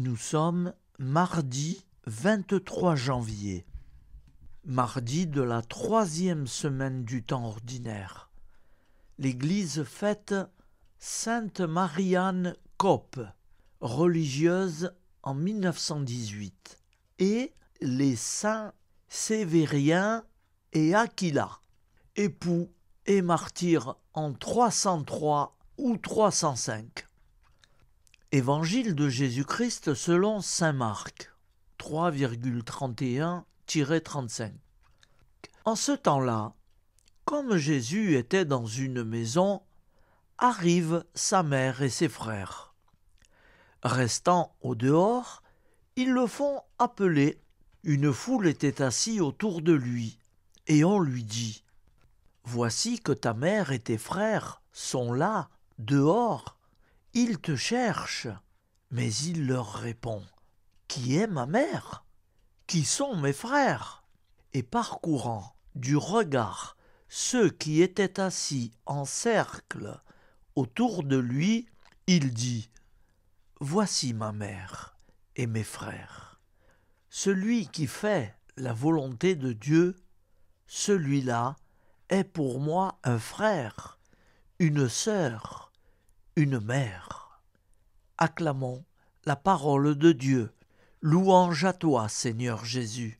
Nous sommes mardi 23 janvier, mardi de la troisième semaine du temps ordinaire. L'Église fête Sainte Marianne cope religieuse en 1918, et les saints Sévérien et Aquila, époux et martyrs en 303 ou 305. Évangile de Jésus-Christ selon Saint Marc 3,31-35 En ce temps-là, comme Jésus était dans une maison, arrivent sa mère et ses frères. Restant au dehors, ils le font appeler. Une foule était assise autour de lui, et on lui dit Voici que ta mère et tes frères sont là, dehors, il te cherchent. Mais il leur répond Qui est ma mère Qui sont mes frères Et parcourant du regard ceux qui étaient assis en cercle autour de lui, il dit Voici ma mère et mes frères. Celui qui fait la volonté de Dieu, celui-là est pour moi un frère, une sœur une mère. Acclamons la parole de Dieu. Louange à toi, Seigneur Jésus.